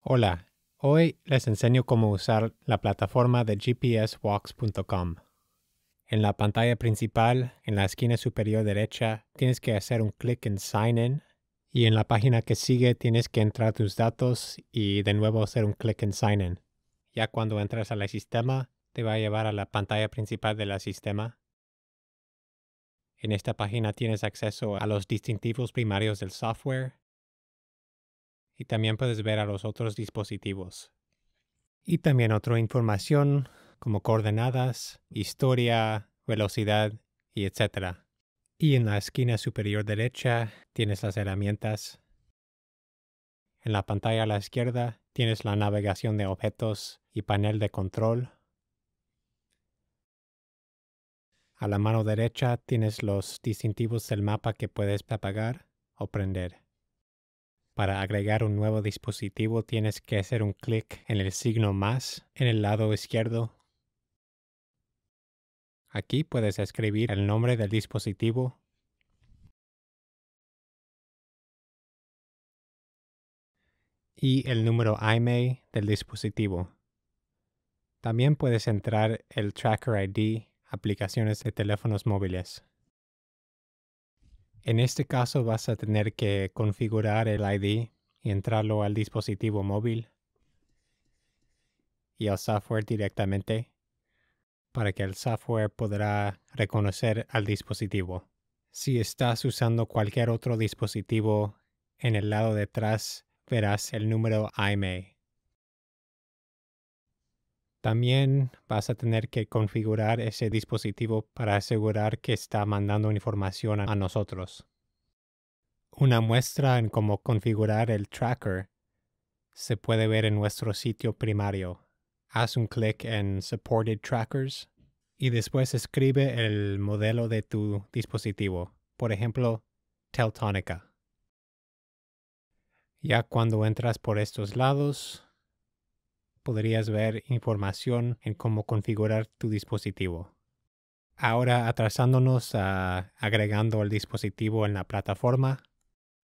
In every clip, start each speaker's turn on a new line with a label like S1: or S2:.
S1: Hola, hoy les enseño cómo usar la plataforma de gpswalks.com. En la pantalla principal, en la esquina superior derecha, tienes que hacer un clic en Sign In y en la página que sigue tienes que entrar tus datos y de nuevo hacer un clic en Sign In. Ya cuando entras al sistema, te va a llevar a la pantalla principal del sistema. En esta página tienes acceso a los distintivos primarios del software y también puedes ver a los otros dispositivos. Y también otra información como coordenadas, historia, velocidad y etc. Y en la esquina superior derecha tienes las herramientas. En la pantalla a la izquierda tienes la navegación de objetos y panel de control. A la mano derecha tienes los distintivos del mapa que puedes apagar o prender. Para agregar un nuevo dispositivo tienes que hacer un clic en el signo más en el
S2: lado izquierdo. Aquí puedes escribir el nombre del dispositivo. y el número IMEI del dispositivo.
S1: También puedes entrar el Tracker ID, aplicaciones de teléfonos móviles. En este caso vas a tener que configurar el ID y entrarlo al dispositivo móvil y al software directamente para que el software podrá reconocer al dispositivo. Si estás usando cualquier otro dispositivo, en el lado detrás verás el número IMEI. También vas a tener que configurar ese dispositivo para asegurar que está mandando información a nosotros. Una muestra en cómo configurar el tracker se puede ver en nuestro sitio primario. Haz un clic en Supported Trackers y después escribe el modelo de tu dispositivo, por ejemplo, Teltonica. Ya cuando entras por estos lados, podrías ver información en cómo configurar tu dispositivo. Ahora atrasándonos a agregando el dispositivo en la plataforma,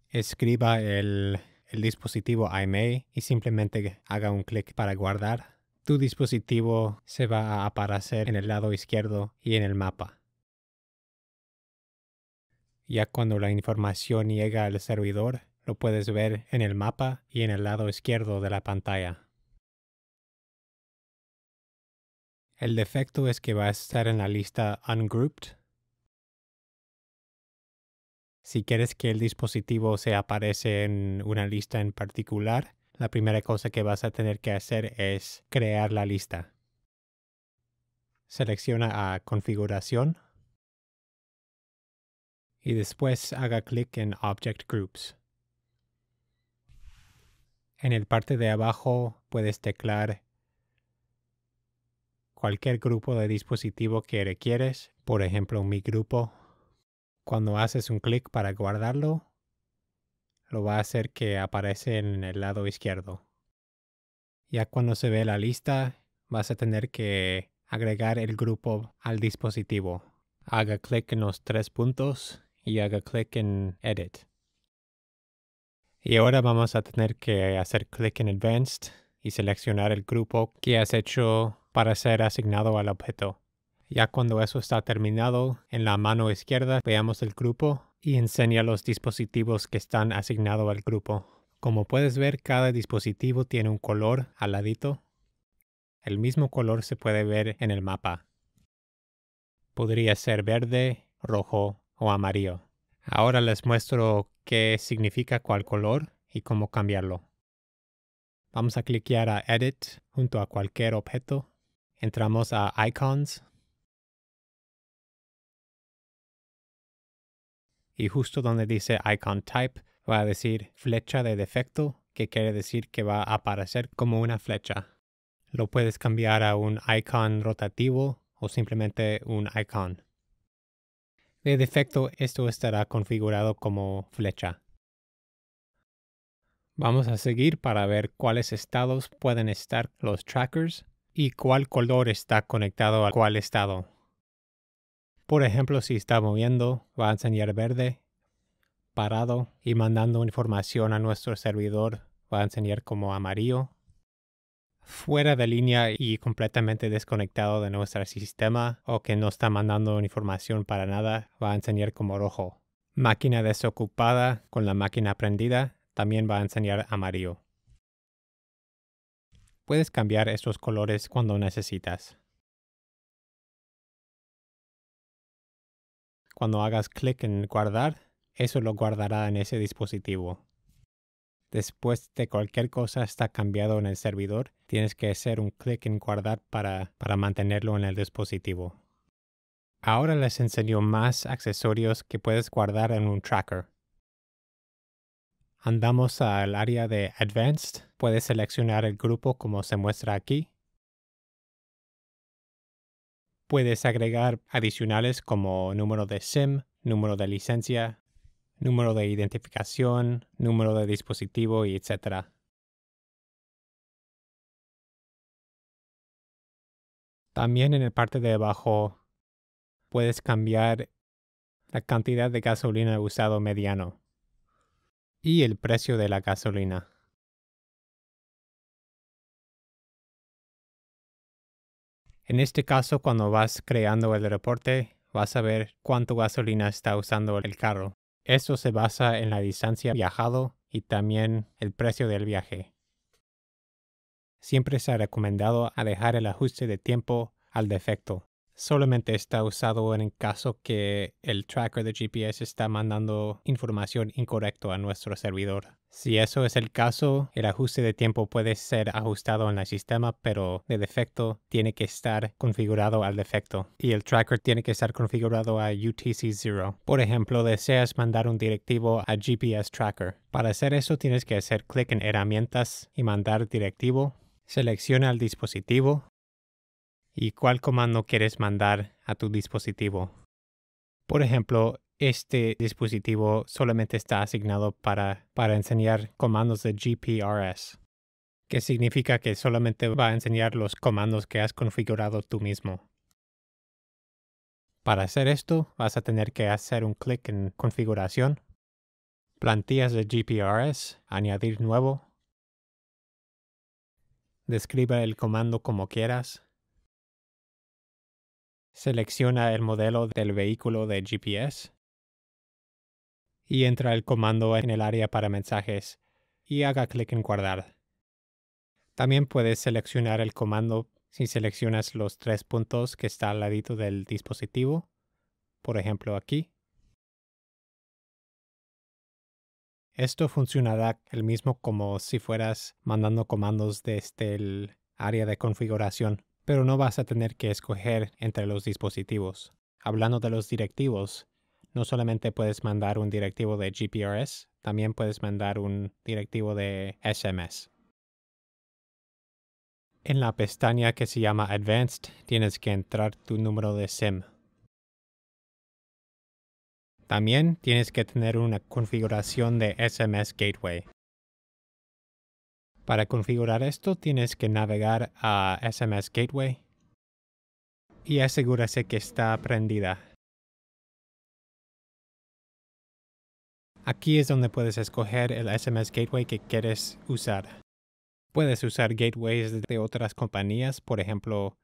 S1: escriba el, dispositivo IMEI y simplemente haga un clic para guardar. Tu dispositivo se va a aparecer en el lado izquierdo y en el mapa. Ya cuando la información llega al servidor, lo puedes ver en el mapa y en el lado izquierdo de la pantalla. El defecto es que va a estar en la lista ungrouped. Si quieres que el dispositivo se aparece en una lista en particular, la primera cosa que vas a tener que hacer es crear la lista. Selecciona a Configuración y después haga clic en Object Groups. En el parte de abajo puedes teclar cualquier grupo de dispositivo que requieres, por ejemplo mi grupo, cuando haces un clic para guardarlo, lo va a hacer que aparece en el lado izquierdo. Ya cuando se ve la lista, vas a tener que agregar el grupo al dispositivo. Haga clic en los tres puntos y haga clic en Edit. Y ahora vamos a tener que hacer clic en Advanced y seleccionar el grupo que has hecho para ser asignado al objeto. Ya cuando eso está terminado, en la mano izquierda veamos el grupo y enseña los dispositivos que están asignados al grupo. Como puedes ver, cada dispositivo tiene un color al ladito. El mismo color se puede ver en el mapa. Podría ser verde, rojo o amarillo. Ahora les muestro qué significa cuál color y
S2: cómo cambiarlo. Vamos a cliquear a Edit junto a cualquier objeto entramos a icons y justo donde dice icon type va a decir flecha de
S1: defecto, que quiere decir que va a aparecer como una flecha. Lo puedes cambiar a un icon rotativo o simplemente un icon. De defecto, esto estará configurado como flecha. Vamos a seguir para ver cuáles estados pueden estar los trackers y cuál color está conectado a cuál estado. Por ejemplo, si está moviendo, va a enseñar verde, parado y mandando información a nuestro servidor, va a enseñar como amarillo. Fuera de línea y completamente desconectado de nuestro sistema o que no está mandando información para nada, va a enseñar como rojo. Máquina desocupada con la máquina prendida también va a
S3: enseñar amarillo puedes cambiar estos colores cuando necesitas.
S2: Cuando hagas clic en guardar, eso lo guardará en ese dispositivo.
S1: Después de cualquier cosa está cambiado en el servidor, tienes que hacer un clic en guardar para, para mantenerlo en el dispositivo. Ahora les enseño más accesorios que puedes guardar en un tracker. Andamos al área de Advanced. Puedes seleccionar el grupo como se muestra aquí. Puedes agregar adicionales como número de SIM,
S2: número de licencia, número de identificación, número de dispositivo
S3: etc. También en la parte de abajo puedes cambiar
S2: la cantidad de gasolina usado mediano y el precio de la gasolina. En este caso, cuando vas creando el reporte, vas a ver cuánto
S1: gasolina está usando el carro. Eso se basa en la distancia viajado y también el precio del viaje. Siempre se ha recomendado dejar el ajuste de tiempo al defecto solamente está usado en el caso que el tracker de GPS está mandando información incorrecta a nuestro servidor. Si eso es el caso, el ajuste de tiempo puede ser ajustado en el sistema, pero de defecto tiene que estar configurado al defecto y el tracker tiene que estar configurado a UTC-0. Por ejemplo, deseas mandar un directivo a GPS Tracker. Para hacer eso tienes que hacer clic en Herramientas y Mandar Directivo. Selecciona el dispositivo, y cuál comando quieres mandar a tu dispositivo. Por ejemplo, este dispositivo solamente está asignado para, enseñar comandos de GPRS, que significa que solamente va a enseñar los comandos que has configurado tú mismo. Para hacer esto, vas a tener que hacer un clic en Configuración, Plantillas de GPRS, Añadir
S2: nuevo. Describe el comando como quieras, Selecciona el modelo del vehículo de GPS
S1: y entra el comando en el área para mensajes y haga clic en guardar. También puedes seleccionar el comando si seleccionas los tres puntos que está al ladito del dispositivo, por ejemplo aquí. Esto funcionará el mismo como si fueras mandando comandos desde el área de configuración pero no vas a tener que escoger entre los dispositivos. Hablando de los directivos, no solamente puedes mandar un directivo de GPRS, también puedes mandar un directivo
S2: de SMS. En la pestaña que se llama Advanced tienes que entrar tu número de SIM.
S1: También tienes que tener una configuración de SMS Gateway.
S2: Para configurar esto tienes que navegar a SMS Gateway y asegúrese que está prendida. Aquí es donde puedes escoger el SMS Gateway que
S1: quieres usar. Puedes usar gateways de otras compañías, por ejemplo,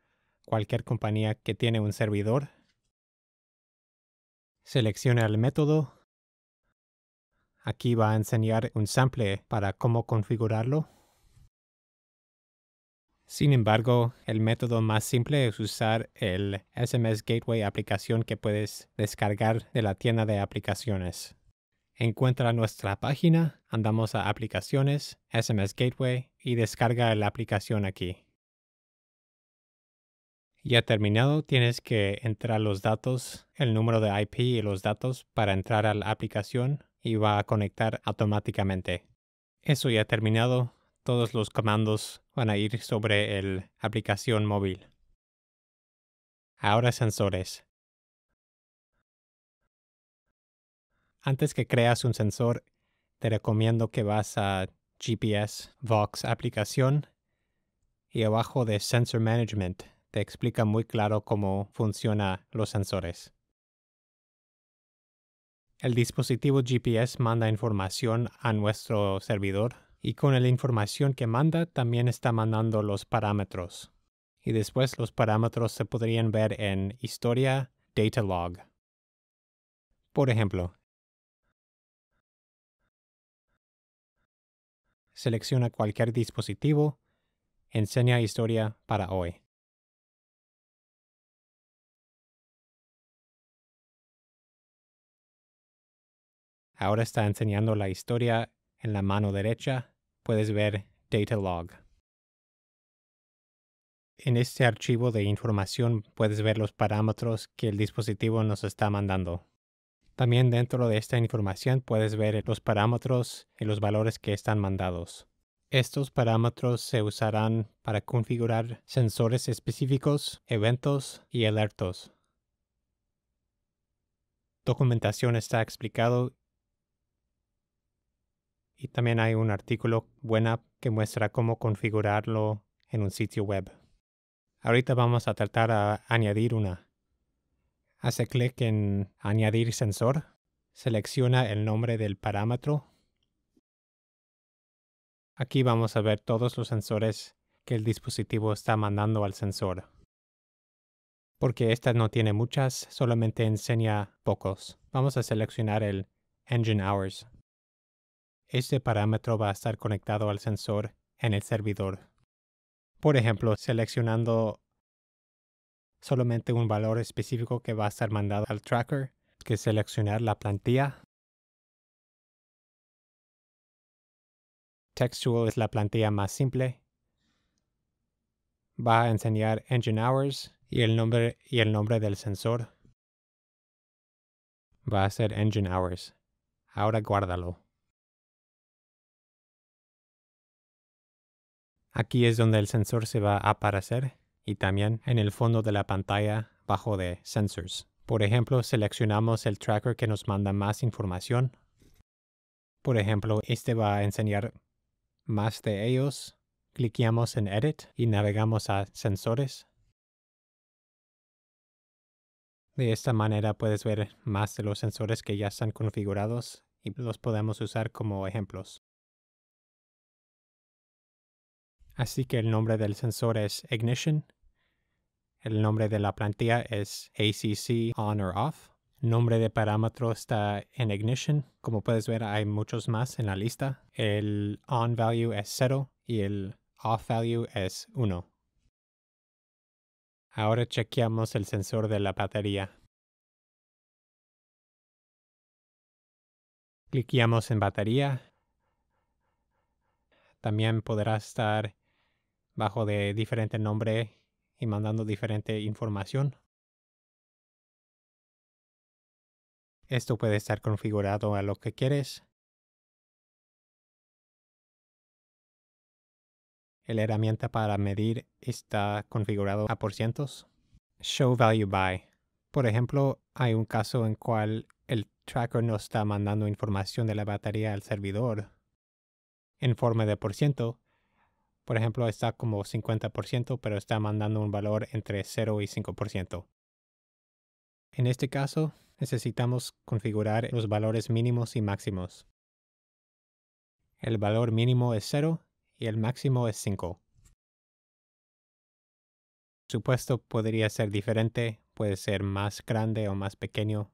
S1: cualquier compañía que tiene un servidor. Selecciona el método. Aquí va a enseñar un sample para cómo configurarlo. Sin embargo, el método más simple es usar el SMS Gateway aplicación que puedes descargar de la tienda de aplicaciones. Encuentra nuestra página, andamos a aplicaciones, SMS Gateway y descarga la aplicación aquí. Ya terminado, tienes que entrar los datos, el número de IP y los datos para entrar a la aplicación y va a conectar automáticamente. Eso
S2: ya terminado, todos los comandos van a ir sobre el aplicación móvil. Ahora sensores. Antes que creas un sensor, te recomiendo que vas a
S1: GPS Vox aplicación y abajo de Sensor Management te explica muy claro cómo funcionan los sensores. El dispositivo GPS manda información a nuestro servidor y con la información que manda también está mandando los parámetros. Y después
S2: los parámetros se podrían ver en historia Data Log. Por ejemplo,
S3: selecciona cualquier dispositivo, enseña historia para hoy. Ahora está enseñando la historia en la mano derecha
S2: puedes ver Data Log. En este
S1: archivo de información puedes ver los parámetros que el dispositivo nos está mandando. También dentro de esta información puedes ver los parámetros y los valores que están mandados. Estos parámetros se usarán para configurar sensores específicos, eventos y alertos. Documentación está explicado y también hay un artículo buena que muestra cómo configurarlo en un sitio web. Ahorita vamos a tratar a añadir una. Hace clic en Añadir sensor, selecciona el nombre del parámetro. Aquí vamos a ver todos los sensores que el dispositivo está mandando al sensor. Porque esta no tiene muchas, solamente enseña pocos. Vamos a seleccionar el Engine Hours. Este parámetro va a estar conectado al sensor en el servidor. Por ejemplo, seleccionando
S2: solamente un valor específico que va a estar mandado al tracker, que seleccionar la plantilla. Textual es la plantilla más simple. Va a enseñar engine hours y el nombre, y el nombre del sensor. Va a ser engine hours. Ahora guárdalo. Aquí es donde el sensor se va a aparecer y
S1: también en el fondo de la pantalla bajo de Sensors. Por ejemplo, seleccionamos el tracker que nos manda más información. Por ejemplo, este va a enseñar más de ellos. Cliqueamos en Edit y navegamos a Sensores.
S2: De esta manera puedes ver más de los sensores que ya están configurados y los podemos usar como ejemplos.
S1: Así que el nombre del sensor es Ignition. El nombre de la plantilla es ACC On or Off. Nombre de parámetro está en Ignition. Como puedes ver, hay muchos más en la lista. El On
S2: value es 0 y el Off value es 1. Ahora chequeamos el sensor de la batería. Cliqueamos en batería. También podrá estar bajo de diferente nombre y
S3: mandando diferente información. Esto puede estar configurado a lo que quieres.
S2: La herramienta para medir está configurado a
S1: por cientos. Show value by. Por ejemplo, hay un caso en cual el tracker no está mandando información de la batería al servidor en forma de por por ejemplo, está como 50%, pero está mandando un valor entre 0 y 5%. En este caso, necesitamos
S2: configurar los valores mínimos y máximos. El valor mínimo es 0 y el máximo es 5.
S1: Supuesto podría ser diferente, puede ser más grande o más pequeño.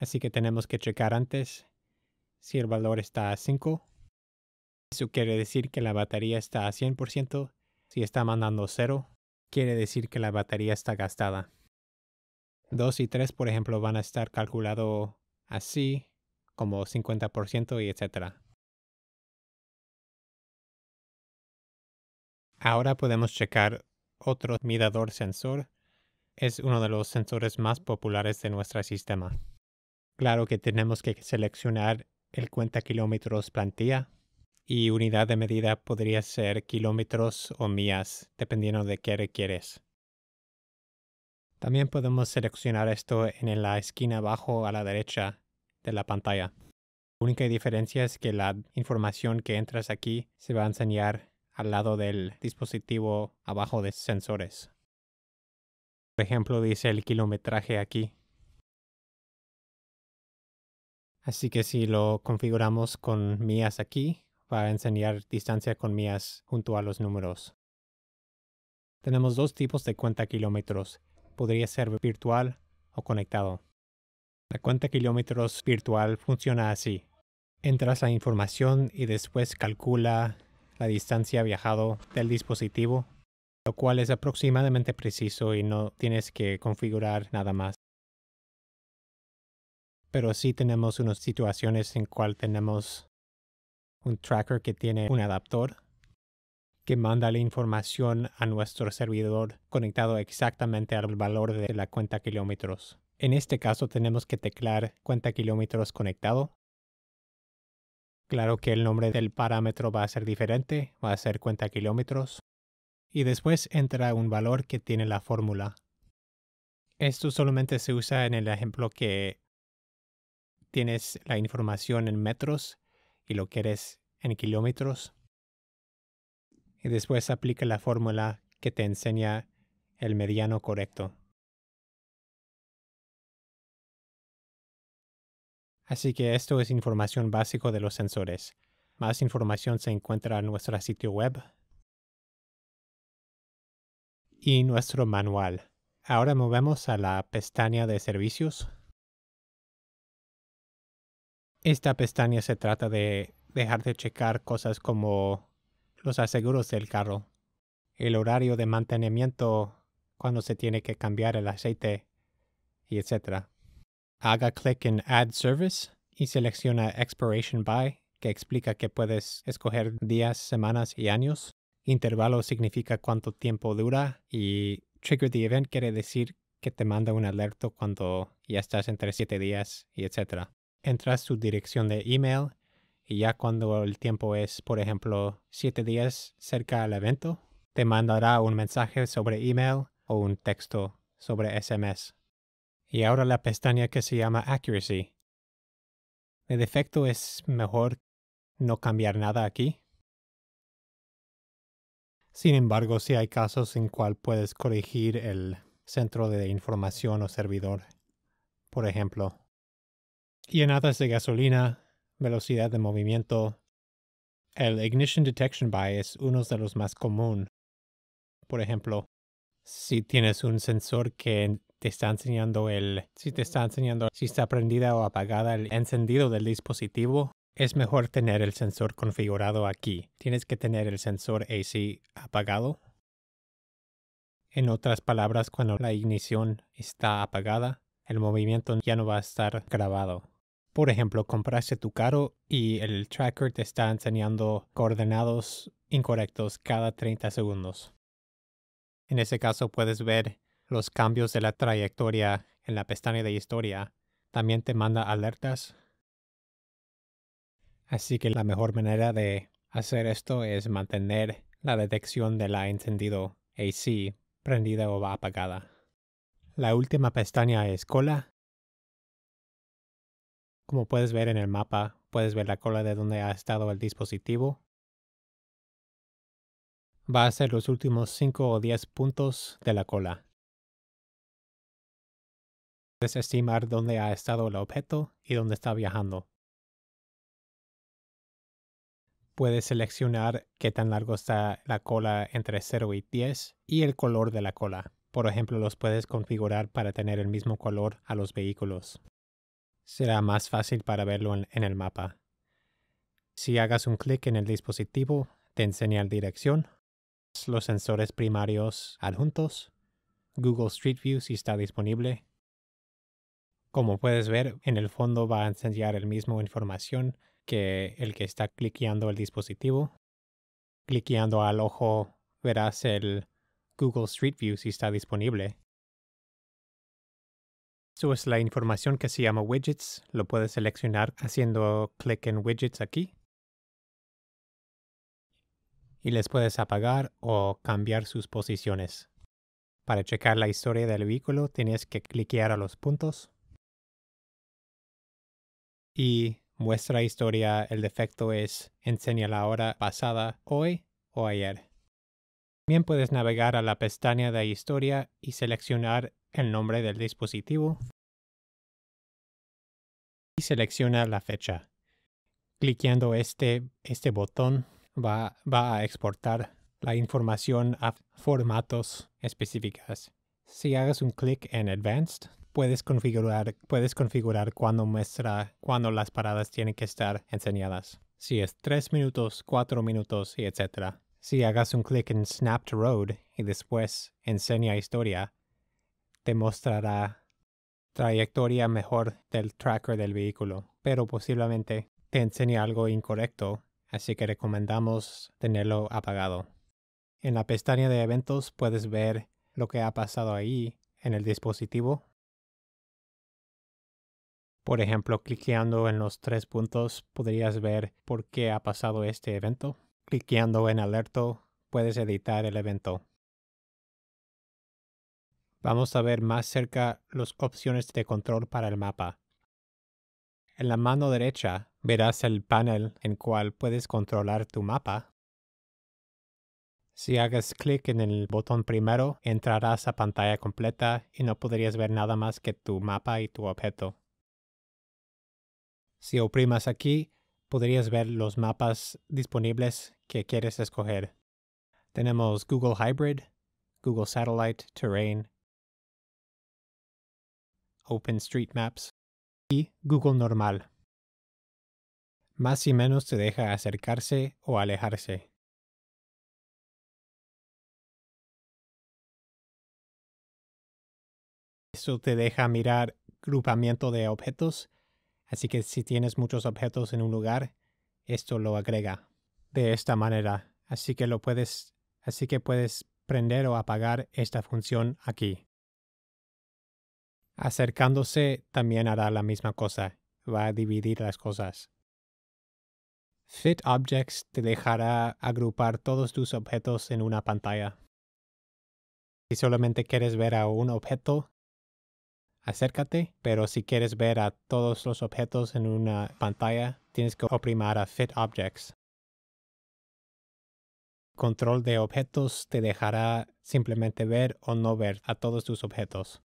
S1: Así que tenemos que checar antes si el valor está a 5 eso quiere decir que la batería está a 100%. Si está mandando 0, quiere decir que la batería está gastada. 2 y 3, por ejemplo, van a estar calculados
S2: así, como 50% y etc. Ahora podemos checar otro
S1: mirador sensor. Es uno de los sensores más populares de nuestro sistema. Claro que tenemos que seleccionar el cuenta kilómetros plantilla y unidad de medida podría ser kilómetros o millas, dependiendo de qué requieres. También podemos seleccionar esto en la esquina abajo a la derecha de la pantalla. La única diferencia es que la información que entras aquí se va a enseñar al lado del dispositivo abajo de sensores.
S2: Por ejemplo, dice el kilometraje aquí. Así que si lo configuramos con millas aquí, a
S1: enseñar distancia con mías junto a los números. Tenemos dos tipos de cuenta kilómetros. Podría ser virtual o conectado. La cuenta kilómetros virtual funciona así. Entras la información y después calcula la distancia viajado del dispositivo, lo cual es aproximadamente preciso y no tienes que configurar nada más. Pero sí tenemos unas situaciones en cual tenemos un tracker que tiene un adaptor que manda la información a nuestro servidor conectado exactamente al valor de la cuenta kilómetros. En este caso tenemos que teclar cuenta kilómetros conectado. Claro que el nombre del parámetro va a ser diferente, va a ser cuenta kilómetros. Y después entra un valor que tiene la fórmula. Esto solamente se usa en el ejemplo que tienes la información en metros y lo quieres en kilómetros.
S2: Y después aplica la fórmula que te enseña el mediano correcto. Así que esto es información básica de los sensores. Más información
S1: se encuentra en nuestro sitio web y nuestro manual. Ahora movemos a la pestaña de servicios. Esta pestaña se trata de dejar de checar cosas como los aseguros del carro, el horario de mantenimiento cuando se tiene que cambiar el aceite, y etc. Haga clic en Add Service y selecciona Expiration By, que explica que puedes escoger días, semanas y años. Intervalo significa cuánto tiempo dura y Trigger the Event quiere decir que te manda un alerta cuando ya estás entre 7 días y etc entras su dirección de email y ya cuando el tiempo es, por ejemplo, 7 días cerca al evento, te mandará un mensaje sobre email o un texto sobre SMS. Y ahora la pestaña que se llama
S2: Accuracy. De defecto es mejor no cambiar nada aquí. Sin embargo, si hay casos en cual puedes
S1: corregir el centro de información o servidor. Por ejemplo, y llenadas de gasolina, velocidad de movimiento. El ignition detection by es uno de los más común. Por ejemplo, si tienes un sensor que te está enseñando el si te está enseñando si está prendida o apagada el encendido del dispositivo, es mejor tener el sensor configurado aquí. Tienes que tener el sensor AC apagado. En otras palabras, cuando la ignición está apagada, el movimiento ya no va a estar grabado. Por ejemplo, compraste tu carro y el tracker te está enseñando coordenados incorrectos cada 30 segundos. En ese caso puedes ver los cambios de la trayectoria en la pestaña de historia. También te manda alertas. Así que la mejor manera de hacer esto es mantener la detección de la encendido AC prendida o apagada. La última pestaña es cola como puedes ver en el mapa, puedes ver la cola de donde ha estado el dispositivo.
S2: Va a ser los últimos 5 o 10 puntos de
S3: la cola. Puedes estimar dónde ha estado el objeto y dónde está viajando. Puedes
S1: seleccionar qué tan largo está la cola entre 0 y 10 y el color de la cola. Por ejemplo, los puedes configurar para tener el mismo color a los vehículos será más fácil para verlo en, el mapa. Si hagas un clic en el dispositivo, te enseña la dirección, los sensores primarios adjuntos, Google Street View si está disponible. Como puedes ver, en el fondo va a enseñar el mismo información que el que está cliqueando el dispositivo. Cliqueando al ojo verás el Google Street View si
S2: está disponible es la información que se llama widgets, lo puedes seleccionar haciendo clic en widgets aquí.
S1: Y les puedes apagar o cambiar sus posiciones. Para checar la historia del vehículo tienes que cliquear a los puntos. Y muestra historia, el defecto es enseña la hora pasada, hoy o ayer. También puedes navegar a la pestaña de Historia y seleccionar el nombre del dispositivo y selecciona la fecha. Cliqueando este, este botón va, a exportar la información a formatos específicos. Si hagas un clic en Advanced, puedes configurar, puedes configurar cuándo muestra, las paradas tienen que estar enseñadas. Si es 3 minutos, 4 minutos etc. Si hagas un clic en Snap to Road y después enseña historia, te mostrará trayectoria mejor del tracker del vehículo, pero posiblemente te enseñe algo incorrecto, así que recomendamos tenerlo apagado. En la pestaña de eventos puedes ver lo que ha pasado ahí en el dispositivo. Por ejemplo, cliqueando en los tres puntos podrías ver por qué ha pasado este evento. Clickeando en alerto puedes editar el evento. Vamos a ver más cerca las opciones de control para el mapa. En la mano derecha verás el panel en cual puedes controlar tu mapa. Si hagas clic en el botón primero, entrarás a pantalla completa y no podrías ver nada más que tu mapa y tu objeto. Si oprimas aquí, podrías ver los mapas disponibles
S2: que quieres escoger. Tenemos Google Hybrid, Google Satellite Terrain, OpenStreetMaps y
S3: Google Normal. Más y menos te deja acercarse o alejarse. Esto te deja mirar grupamiento de objetos
S1: Así que si tienes muchos objetos en un lugar, esto lo agrega de esta manera. Así que lo puedes, así que puedes prender o apagar esta función aquí. Acercándose también hará la misma cosa. Va a dividir las cosas. Fit Objects te dejará agrupar todos tus objetos en una pantalla. Si solamente quieres ver a un objeto, acércate, pero si quieres ver a todos los objetos en una pantalla, tienes que oprimir a Fit Objects.
S2: Control de objetos te dejará simplemente ver o no ver a todos tus objetos.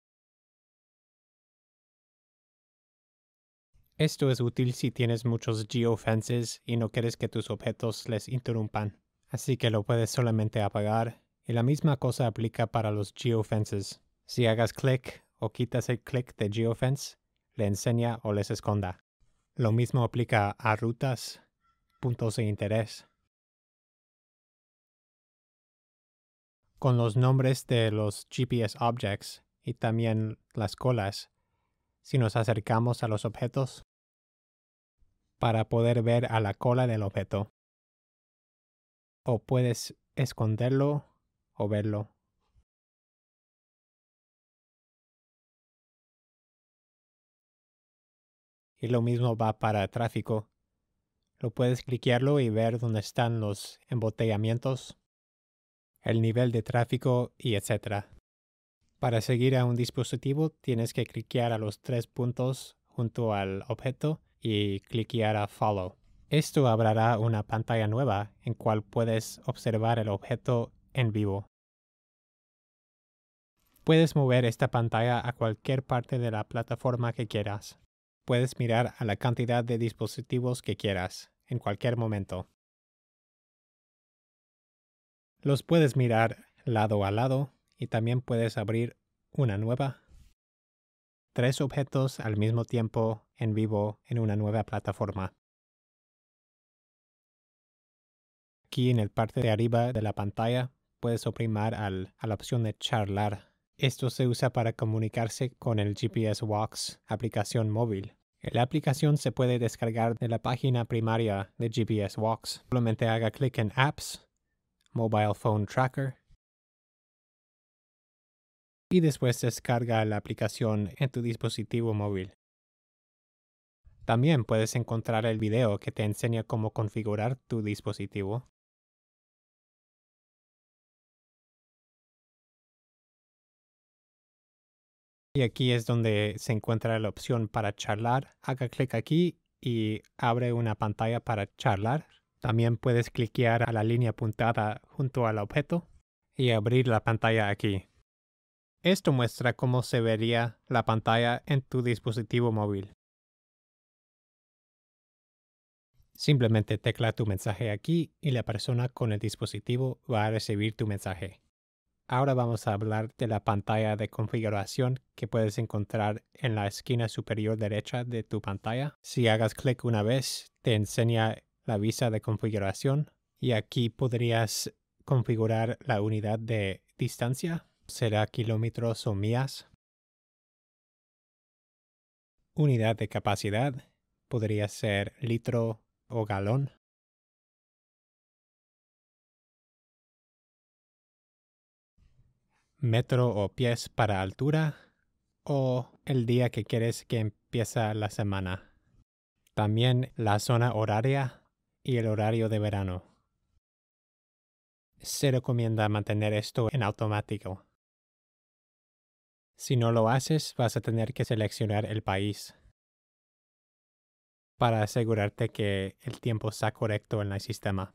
S2: Esto es útil si tienes muchos geofences y no quieres que tus objetos les
S1: interrumpan, así que lo puedes solamente apagar, y la misma cosa aplica para los geofences. Si hagas clic o quitas el click de geofence, le enseña o les
S2: esconda. Lo mismo aplica a rutas, puntos de interés. Con los nombres de los
S1: GPS objects y también las colas, si nos acercamos a los
S2: objetos, para poder ver a la cola del objeto.
S3: O puedes esconderlo o verlo. lo mismo va para tráfico. Lo puedes cliquearlo y ver dónde están
S1: los embotellamientos, el nivel de tráfico y etc. Para seguir a un dispositivo tienes que cliquear a los tres puntos junto al objeto y cliquear a Follow. Esto abrirá una pantalla nueva en cual puedes observar el objeto en vivo. Puedes mover esta pantalla a cualquier parte de la plataforma que quieras puedes mirar a la cantidad de dispositivos que quieras, en cualquier momento. Los puedes mirar lado a lado y también puedes
S2: abrir una nueva. Tres objetos al mismo tiempo en vivo en una nueva plataforma.
S1: Aquí en el parte de arriba de la pantalla puedes oprimar al, a la opción de charlar esto se usa para comunicarse con el GPS Walks aplicación móvil. La aplicación se puede descargar de la página primaria de GPS Walks. Solamente haga clic
S2: en Apps, Mobile Phone Tracker, y después descarga la aplicación en tu dispositivo móvil.
S3: También puedes encontrar el video que te enseña cómo configurar tu dispositivo. Y aquí es donde se encuentra la opción para charlar.
S1: Haga clic aquí y abre una pantalla para charlar. También puedes cliquear a la línea apuntada junto al objeto y abrir la pantalla aquí. Esto muestra cómo se vería la pantalla en tu dispositivo móvil. Simplemente tecla tu mensaje aquí y la persona con el dispositivo va a recibir tu mensaje. Ahora vamos a hablar de la pantalla de configuración que puedes encontrar en la esquina superior derecha de tu pantalla. Si hagas clic una vez, te enseña la vista de configuración y aquí podrías configurar la unidad de distancia. Será
S2: kilómetros o millas. Unidad de capacidad
S3: podría ser litro o galón. metro o
S2: pies para altura o el día que quieres que empieza la semana.
S1: También la zona horaria y el horario de verano.
S2: Se recomienda mantener esto en automático. Si no lo haces, vas a tener que seleccionar el país
S1: para asegurarte que el tiempo está correcto en el sistema.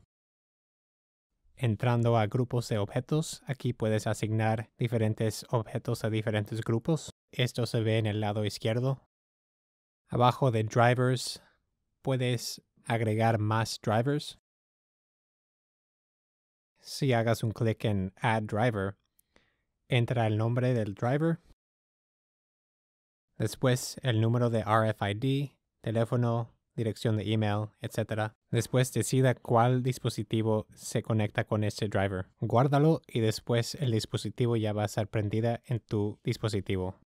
S1: Entrando a grupos de objetos, aquí puedes asignar diferentes objetos a diferentes grupos. Esto se ve en el lado izquierdo. Abajo de drivers, puedes agregar más drivers. Si hagas un clic en Add Driver, entra el nombre del driver, después el número de RFID, teléfono, dirección de email, etc. Después decida cuál dispositivo se conecta con este driver. Guárdalo y después el dispositivo ya va a ser prendida en tu dispositivo.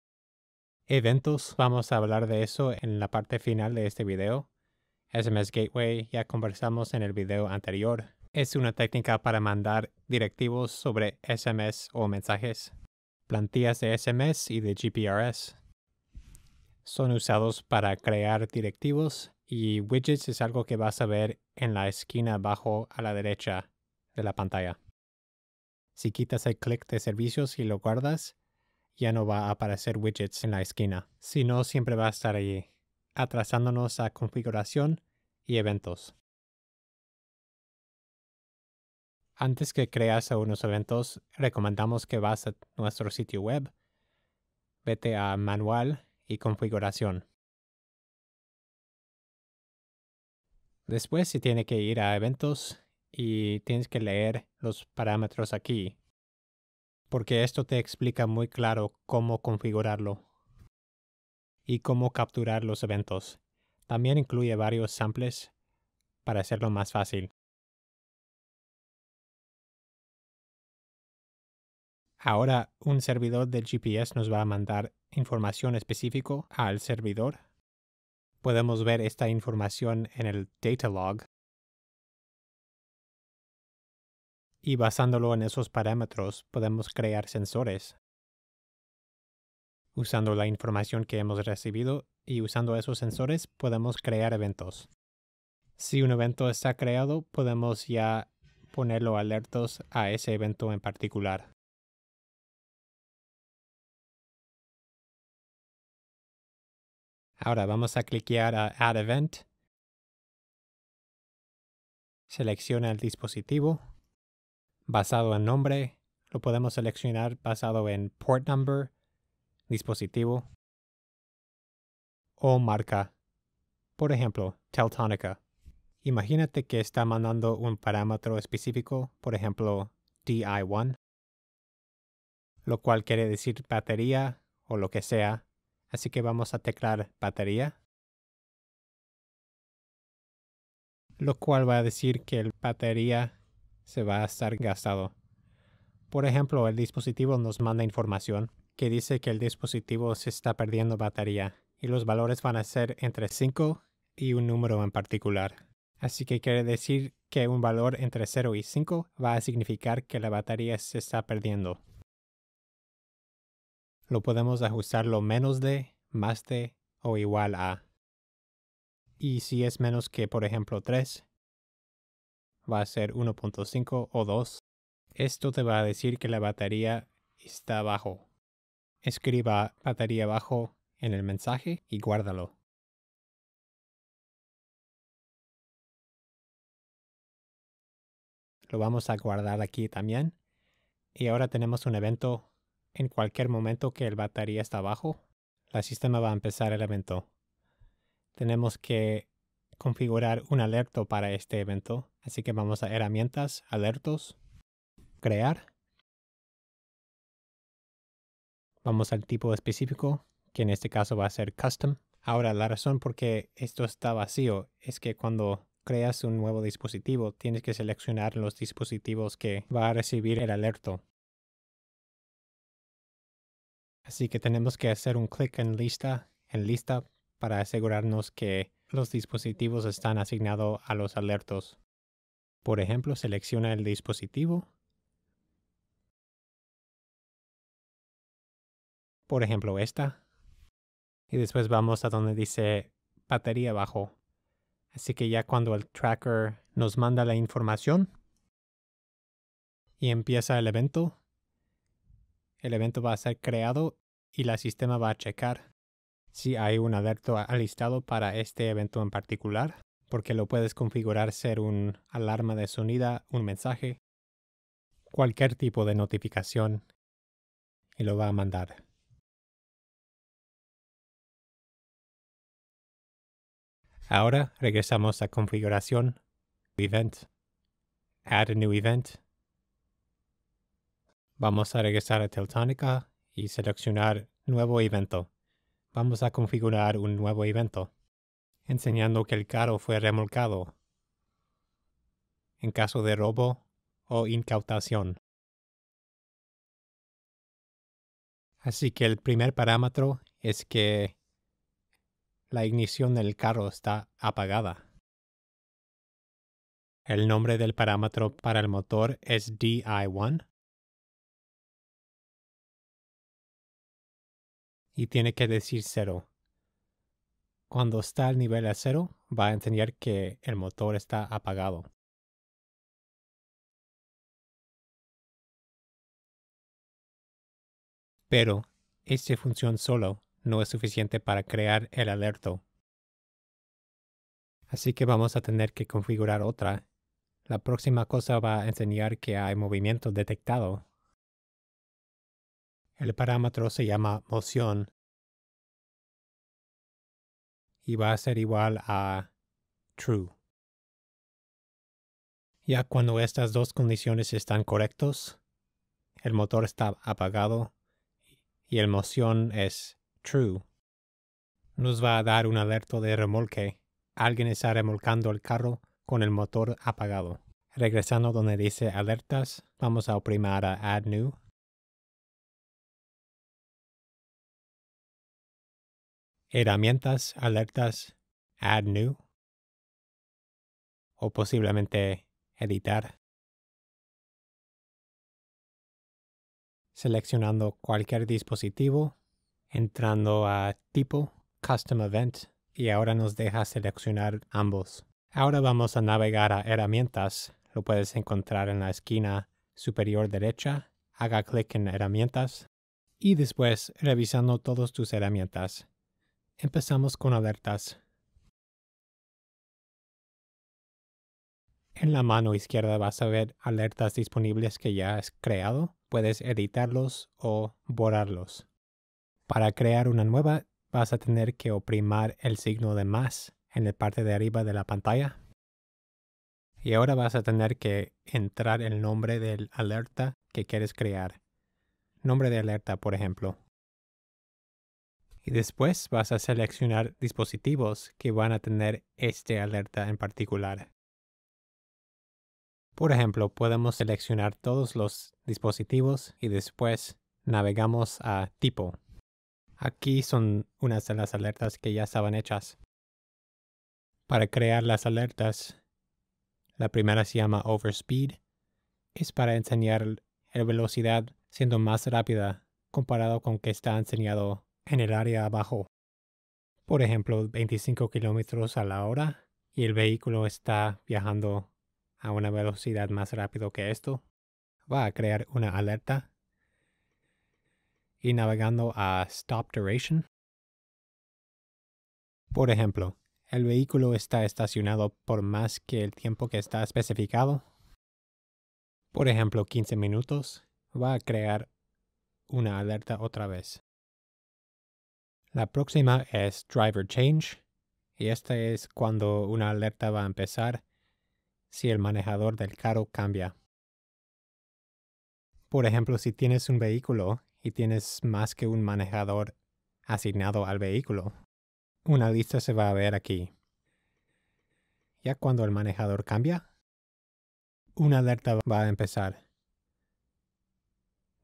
S1: Eventos, vamos a hablar de eso en la parte final de este video. SMS Gateway, ya conversamos en el video anterior. Es una técnica para mandar directivos sobre SMS o mensajes. Plantillas de SMS y de GPRS son usados para crear directivos y widgets es algo que vas a ver en la esquina abajo a la derecha de la pantalla. Si quitas el clic de servicios y lo guardas, ya no va a aparecer widgets en la esquina, sino siempre va a estar ahí, atrasándonos a configuración y eventos. Antes que creas algunos eventos, recomendamos que vas a nuestro sitio
S2: web, vete a Manual y Configuración. Después si tiene que ir a eventos y
S1: tienes que leer los parámetros aquí, porque esto te explica muy claro cómo configurarlo y cómo capturar los eventos.
S3: También incluye varios samples para hacerlo más fácil. Ahora un servidor
S2: del GPS nos va a mandar información específica al servidor
S1: Podemos ver esta información en el data log. y basándolo en esos parámetros podemos crear sensores. Usando la información que hemos recibido y usando esos sensores podemos crear eventos. Si un evento está creado, podemos ya
S3: ponerlo alertos a ese evento en particular. Ahora vamos a cliquear a Add Event. Selecciona el dispositivo.
S1: Basado en nombre, lo podemos seleccionar basado en port number, dispositivo o marca. Por ejemplo, Teltonica. Imagínate que está mandando un parámetro específico, por ejemplo, DI1, lo cual quiere decir batería o lo que sea Así que vamos a teclar batería. Lo cual va a decir que el batería se va a estar gastado. Por ejemplo, el dispositivo nos manda información que dice que el dispositivo se está perdiendo batería y los valores van a ser entre 5 y un número en particular. Así que quiere decir que un valor entre 0 y 5 va a significar que la batería se está perdiendo lo podemos ajustar lo menos de, más de o igual a. Y si es menos que, por ejemplo, 3, va a ser 1.5 o 2. Esto te va a decir que la batería está bajo.
S3: Escriba batería bajo en el mensaje y guárdalo. Lo vamos a guardar aquí también. Y ahora tenemos un evento en cualquier
S1: momento que el batería está bajo, el sistema va a empezar el evento. Tenemos que configurar un alerto para este evento, así que vamos a herramientas, alertos, crear. Vamos al tipo específico, que en este caso va a ser custom. Ahora, la razón por qué esto está vacío es que cuando creas un nuevo dispositivo, tienes que seleccionar los dispositivos que va a recibir el alerto. Así que tenemos que hacer un clic en lista, en lista para asegurarnos que los dispositivos están asignados a los alertos. Por ejemplo, selecciona
S2: el dispositivo. Por ejemplo, esta. Y después vamos a donde dice
S1: batería bajo. Así que ya cuando el tracker nos manda la información y empieza el evento, el evento va a ser creado y la sistema va a checar si hay un alerto alistado para este evento en particular, porque lo puedes configurar ser un alarma de sonido, un
S3: mensaje, cualquier tipo de notificación y lo va a mandar. Ahora regresamos a configuración, event, add
S1: a new event Vamos a regresar a Teltonica y seleccionar Nuevo evento. Vamos a configurar un nuevo evento,
S2: enseñando que el carro fue remolcado. En caso de robo o incautación. Así que el primer parámetro es que la ignición del carro está apagada. El nombre del parámetro para el motor es DI1 y tiene que decir cero. Cuando está al
S3: nivel a cero, va a enseñar que el motor está apagado. Pero esta función solo no es suficiente para crear el alerto.
S1: Así que vamos a tener que configurar otra. La próxima cosa
S2: va a enseñar que hay movimiento detectado el parámetro
S3: se llama moción y va a ser igual a true. Ya cuando estas
S1: dos condiciones están correctos, el motor está apagado y el moción es true. Nos va a dar un alerta de remolque. Alguien está remolcando el carro con el motor apagado. Regresando donde
S3: dice alertas, vamos a oprimar a Add New herramientas, alertas, add new o posiblemente editar. Seleccionando cualquier
S2: dispositivo, entrando a tipo, custom event y ahora nos
S1: deja seleccionar ambos. Ahora vamos a navegar a herramientas, lo puedes encontrar en la esquina superior derecha, haga clic en herramientas y después revisando todas tus herramientas, Empezamos con alertas. En la mano izquierda vas a ver alertas disponibles que ya has creado. Puedes editarlos o borrarlos. Para crear una nueva vas a tener que oprimar el signo de más en la parte de arriba de la pantalla. Y ahora vas a tener que entrar el nombre del alerta que quieres crear. Nombre de alerta, por ejemplo
S2: y después vas a seleccionar dispositivos que van a tener este alerta en particular. Por ejemplo,
S1: podemos seleccionar todos los dispositivos y después navegamos a tipo. Aquí son unas de las alertas que ya estaban hechas. Para crear las alertas, la primera se llama Overspeed. Es para enseñar la velocidad siendo más rápida comparado con que está enseñado en el área abajo, por ejemplo, 25 kilómetros a la hora, y el vehículo está viajando a una velocidad más rápido que esto, va a crear una alerta. Y navegando a Stop Duration. Por ejemplo, el vehículo está estacionado por más que el tiempo que está especificado. Por ejemplo, 15 minutos, va a crear una alerta otra vez. La próxima es driver change y esta es cuando una alerta va a empezar si el manejador del carro cambia. Por ejemplo, si tienes un vehículo y tienes más que un manejador asignado al vehículo, una lista se va a ver aquí. Ya cuando el manejador cambia, una alerta va a empezar.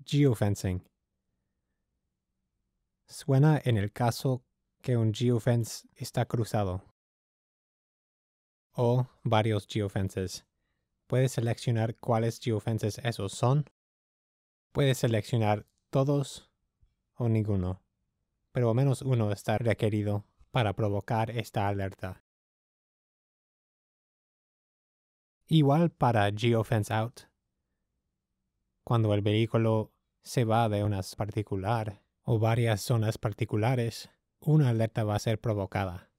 S1: Geofencing suena en el caso que un geofence está cruzado o varios geofences. Puedes seleccionar cuáles geofences esos son. Puedes seleccionar todos
S2: o ninguno, pero al menos uno está requerido para provocar esta alerta. Igual para geofence out. Cuando el vehículo se va de una particular
S1: o varias zonas particulares, una alerta va a ser provocada.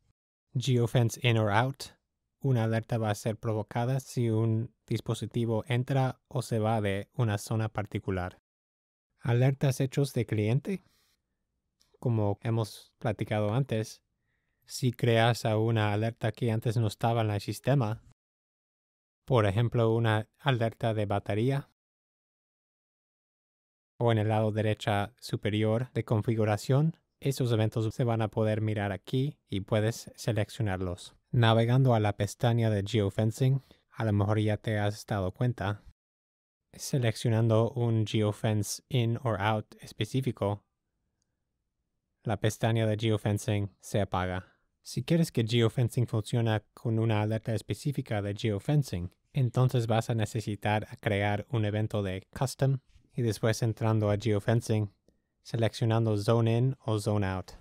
S1: Geofence in or out, una alerta va a ser provocada si un dispositivo entra o se va de una zona particular. Alertas hechos de cliente. Como hemos platicado antes, si creas a una alerta que antes no estaba en el sistema, por ejemplo, una alerta de batería o en el lado derecha superior de configuración, esos eventos se van a poder mirar aquí y puedes seleccionarlos. Navegando a la pestaña de Geofencing, a lo mejor ya te has dado cuenta, seleccionando un geofence in or out específico, la pestaña de geofencing se apaga. Si quieres que geofencing funcione con una alerta específica de geofencing, entonces vas a necesitar crear un evento de custom y después entrando a geofencing, seleccionando zone in o zone out.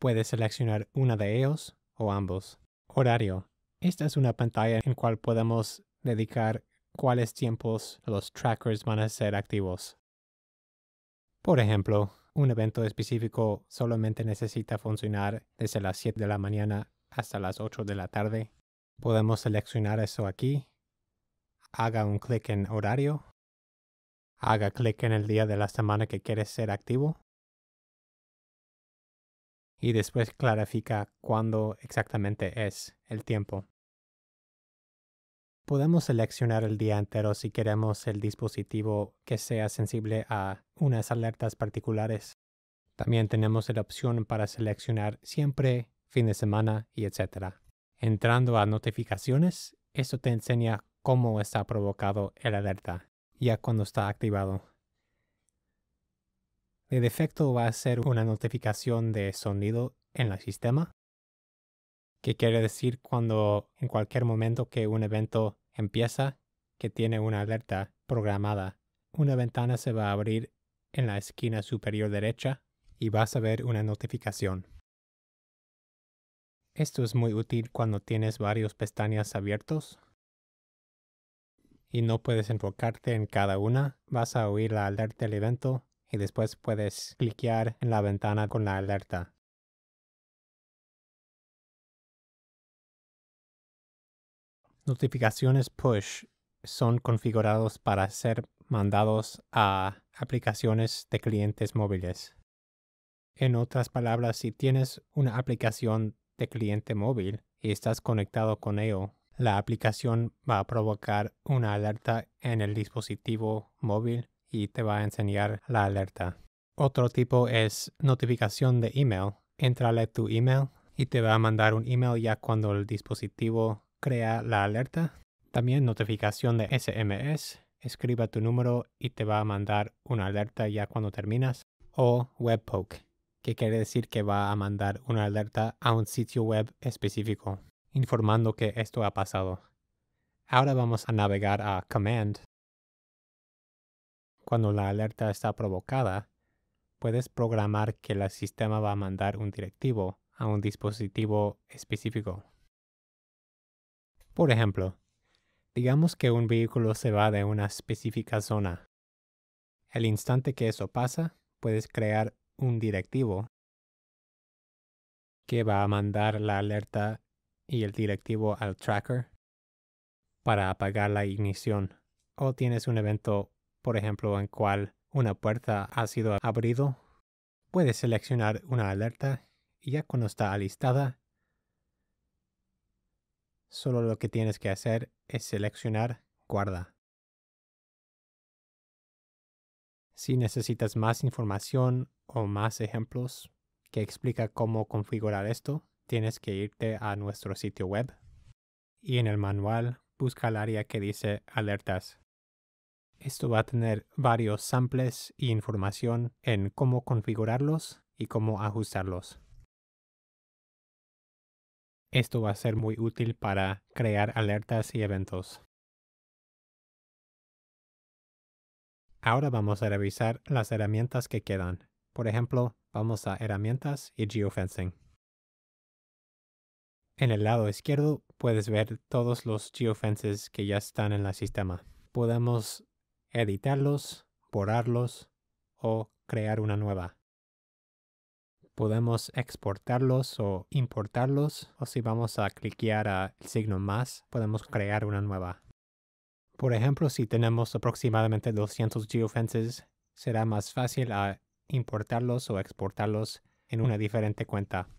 S1: Puedes seleccionar una de ellos o ambos. Horario. Esta es una pantalla en cual podemos dedicar cuáles tiempos los trackers van a ser activos. Por ejemplo, un evento específico solamente necesita funcionar desde las 7 de la mañana hasta las 8 de la tarde. Podemos seleccionar eso aquí.
S2: Haga un clic en horario haga clic en el día de la semana que quieres ser activo. Y después clarifica cuándo exactamente es el tiempo. Podemos seleccionar el
S1: día entero si queremos el dispositivo que sea sensible a unas alertas particulares. También tenemos la opción para seleccionar siempre, fin de semana y etc. Entrando a notificaciones, esto te enseña cómo está provocado el alerta ya cuando está activado. De defecto va a ser una notificación de sonido en el sistema, que quiere decir cuando en cualquier momento que un evento empieza, que tiene una alerta programada, una ventana se va a abrir en la esquina superior derecha y vas a ver una notificación. Esto es muy útil cuando tienes varios pestañas abiertos y no puedes enfocarte en cada una, vas a oír la alerta del evento y después puedes
S3: cliquear en la ventana con la alerta. Notificaciones push son
S1: configurados para ser mandados a aplicaciones de clientes móviles. En otras palabras, si tienes una aplicación de cliente móvil y estás conectado con ello la aplicación va a provocar una alerta en el dispositivo móvil y te va a enseñar la alerta. Otro tipo es notificación de email. Entrale tu email y te va a mandar un email ya cuando el dispositivo crea la alerta. También notificación de SMS. Escriba tu número y te va a mandar una alerta ya cuando terminas. O webpoke, que quiere decir que va a mandar una alerta a un sitio web específico informando que esto ha pasado. Ahora vamos a navegar a Command. Cuando la alerta está provocada, puedes programar que el sistema va a mandar un directivo a un dispositivo específico. Por ejemplo, digamos que un vehículo se va de una específica zona. El instante que eso pasa, puedes crear un directivo que va a mandar la alerta y el directivo al tracker para apagar la ignición. O tienes un evento, por ejemplo, en cual una puerta ha sido abrido, puedes seleccionar una alerta y ya cuando está alistada,
S2: solo lo que tienes que hacer es seleccionar guarda. Si necesitas más información
S1: o más ejemplos que explica cómo configurar esto, tienes que irte a nuestro sitio web y en el manual busca el área que dice alertas. Esto va a tener varios samples y e información en cómo
S2: configurarlos y cómo ajustarlos. Esto va a ser muy útil para crear alertas y eventos. Ahora vamos a revisar las herramientas que quedan. Por ejemplo, vamos a herramientas y geofencing.
S1: En el lado izquierdo puedes ver todos los geofences que ya están en el sistema. Podemos editarlos, borrarlos o crear una nueva. Podemos exportarlos o importarlos o si vamos a cliquear al signo más podemos crear una nueva. Por ejemplo, si tenemos aproximadamente 200 geofences, será más fácil importarlos o exportarlos en una diferente cuenta.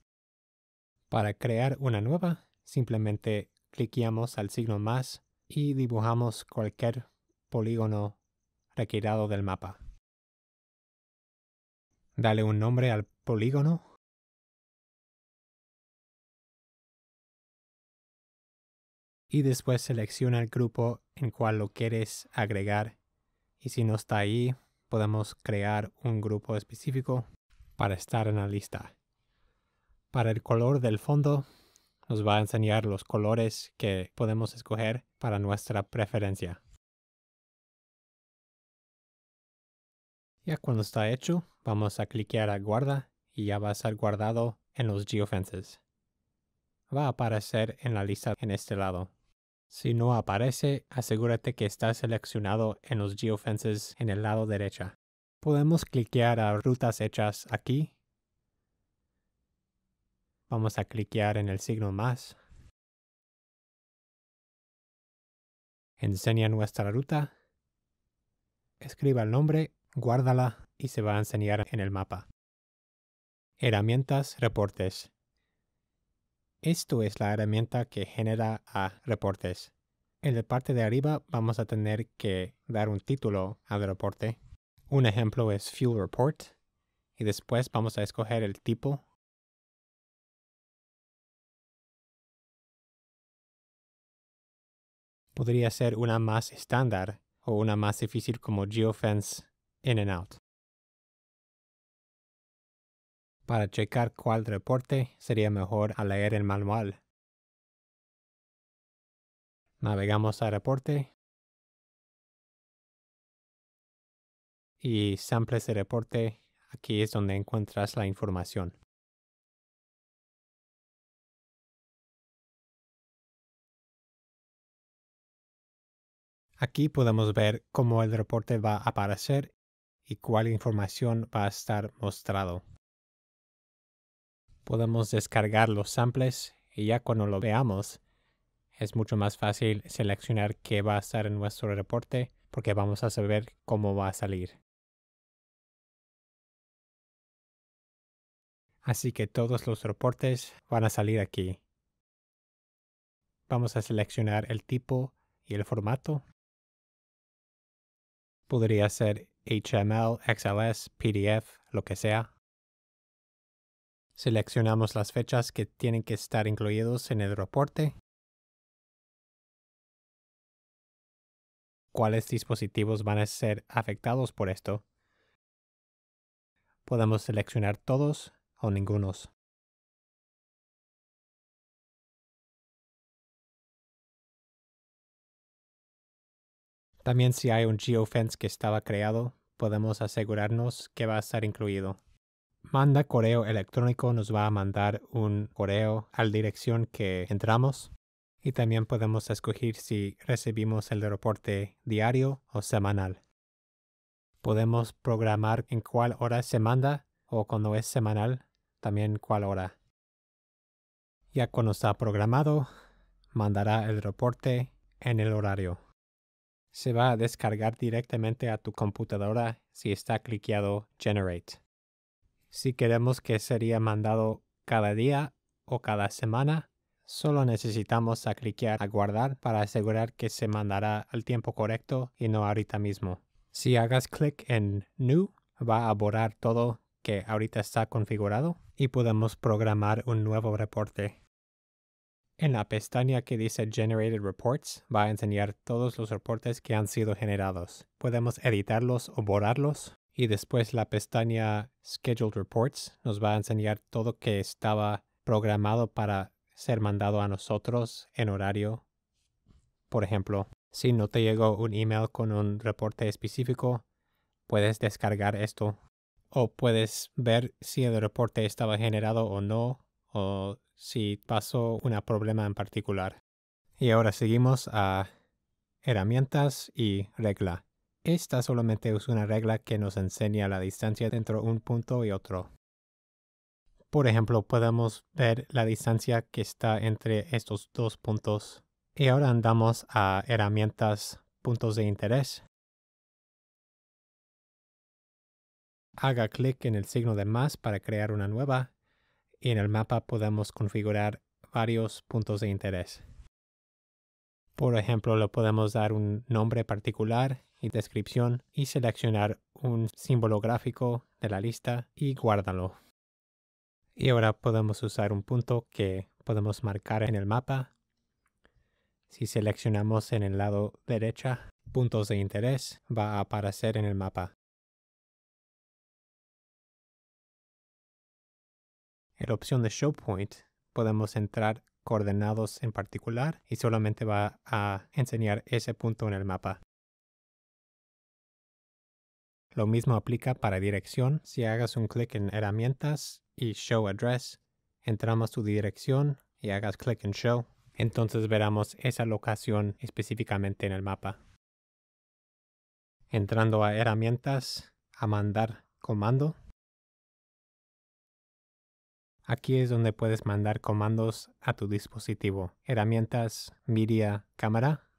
S1: Para crear una nueva, simplemente cliqueamos al signo más y dibujamos cualquier
S3: polígono requerido del mapa. Dale un nombre al polígono. Y después selecciona el grupo en cual lo
S1: quieres agregar. Y si no está ahí, podemos crear un grupo específico para estar en la lista. Para el color del fondo,
S2: nos va a enseñar los colores que podemos escoger para nuestra preferencia. Ya cuando está hecho, vamos a cliquear a guarda y ya va a estar guardado en los geofences.
S1: Va a aparecer en la lista en este lado. Si no aparece, asegúrate que está seleccionado en los geofences en el lado derecha. Podemos cliquear a rutas
S2: hechas aquí Vamos a cliquear en el signo más. Enseña nuestra ruta. Escriba el nombre, guárdala y se va a enseñar en
S1: el mapa. Herramientas Reportes. Esto es la herramienta que genera a reportes. En la parte de arriba vamos a tener que dar un título al reporte. Un ejemplo es Fuel Report
S3: y después vamos a escoger el tipo podría ser una más estándar o una más difícil como geofence in and out.
S2: Para checar cuál reporte sería mejor a leer el manual.
S3: Navegamos a reporte y samples de reporte. Aquí es donde encuentras la información. Aquí
S2: podemos ver cómo el reporte va a aparecer y cuál información va a estar
S1: mostrado. Podemos descargar los samples y ya cuando lo veamos es mucho más fácil seleccionar qué va a estar en nuestro
S2: reporte porque vamos a saber cómo va a salir. Así que todos los reportes van a salir aquí. Vamos a seleccionar el tipo y el formato Podría ser HTML, XLS, PDF, lo
S3: que sea. Seleccionamos las fechas que tienen que estar incluidos en el reporte. Cuáles dispositivos van a ser afectados por esto. Podemos seleccionar todos o ningunos. También si hay un geofence que estaba creado, podemos asegurarnos que va a estar incluido.
S1: Manda correo electrónico nos va a mandar un correo a la dirección que entramos y también podemos escoger si recibimos el reporte diario o semanal. Podemos programar en cuál hora se manda o cuando es semanal, también cuál hora. Ya cuando está programado, mandará el reporte en el horario se va a descargar directamente a tu computadora si está clickeado Generate. Si queremos que sería mandado cada día o cada semana, solo necesitamos a cliquear a guardar para asegurar que se mandará al tiempo correcto y no ahorita mismo. Si hagas clic en New, va a borrar todo que ahorita está configurado y podemos programar un nuevo reporte. En la pestaña que dice Generated Reports va a enseñar todos los reportes que han sido generados. Podemos editarlos o borrarlos. Y después la pestaña Scheduled Reports nos va a enseñar todo que estaba programado para ser mandado a nosotros en horario. Por ejemplo, si no te llegó un email con un reporte específico, puedes descargar esto o puedes ver si el reporte estaba generado o no, o si pasó un problema en particular. Y ahora seguimos a herramientas y regla. Esta solamente es una regla que nos enseña la distancia entre un punto y otro. Por ejemplo, podemos ver la distancia que está
S2: entre estos dos puntos. Y ahora andamos a herramientas, puntos de interés. Haga clic en el signo de más para crear una nueva y en el mapa podemos configurar varios
S1: puntos de interés. Por ejemplo, le podemos dar un nombre particular y descripción y seleccionar un símbolo gráfico de la lista y guárdalo. Y ahora podemos usar un punto que podemos marcar en el mapa. Si seleccionamos en el lado derecha
S2: puntos de interés, va a aparecer en el mapa. En la opción de ShowPoint podemos entrar
S1: coordenados en particular y solamente va a enseñar ese punto en el mapa. Lo mismo aplica para dirección. Si hagas un clic en Herramientas y Show Address, entramos tu dirección y hagas clic en Show, entonces veremos esa locación específicamente en el mapa.
S2: Entrando a Herramientas, a mandar comando, Aquí es donde puedes mandar comandos a tu dispositivo. Herramientas, media, cámara.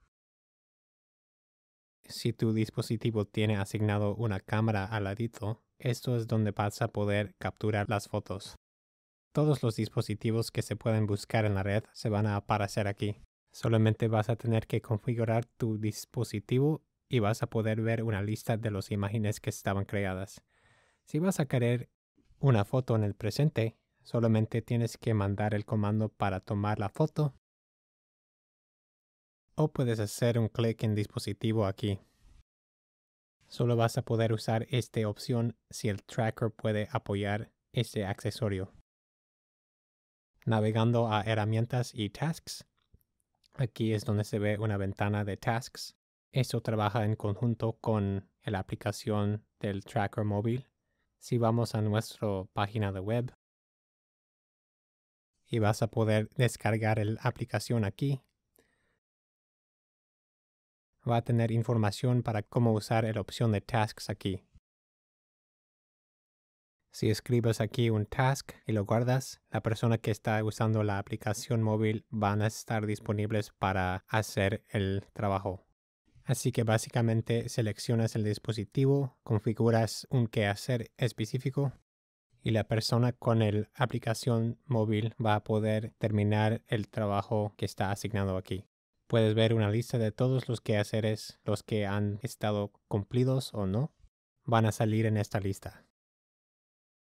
S1: Si tu dispositivo tiene asignado una cámara al ladito, esto es donde vas a poder capturar las fotos. Todos los dispositivos que se pueden buscar en la red se van a aparecer aquí. Solamente vas a tener que configurar tu dispositivo y vas a poder ver una lista de las imágenes que estaban creadas. Si vas a querer una foto en el presente, Solamente tienes que mandar el comando para tomar la foto. O puedes hacer un clic en dispositivo aquí. Solo vas a poder usar esta opción si el tracker puede apoyar este accesorio. Navegando a herramientas y tasks. Aquí es donde se ve una ventana de tasks. Esto trabaja en conjunto con la aplicación del tracker móvil. Si vamos a
S2: nuestra página de web, y vas a poder descargar la aplicación aquí. Va a tener información para cómo usar la opción de tasks aquí.
S1: Si escribes aquí un task y lo guardas, la persona que está usando la aplicación móvil van a estar disponibles para hacer el trabajo. Así que básicamente seleccionas el dispositivo, configuras un quehacer específico y la persona con la aplicación móvil va a poder terminar el trabajo que está asignado aquí. Puedes ver una lista de todos los quehaceres, los que
S3: han estado cumplidos o no, van a salir en esta lista.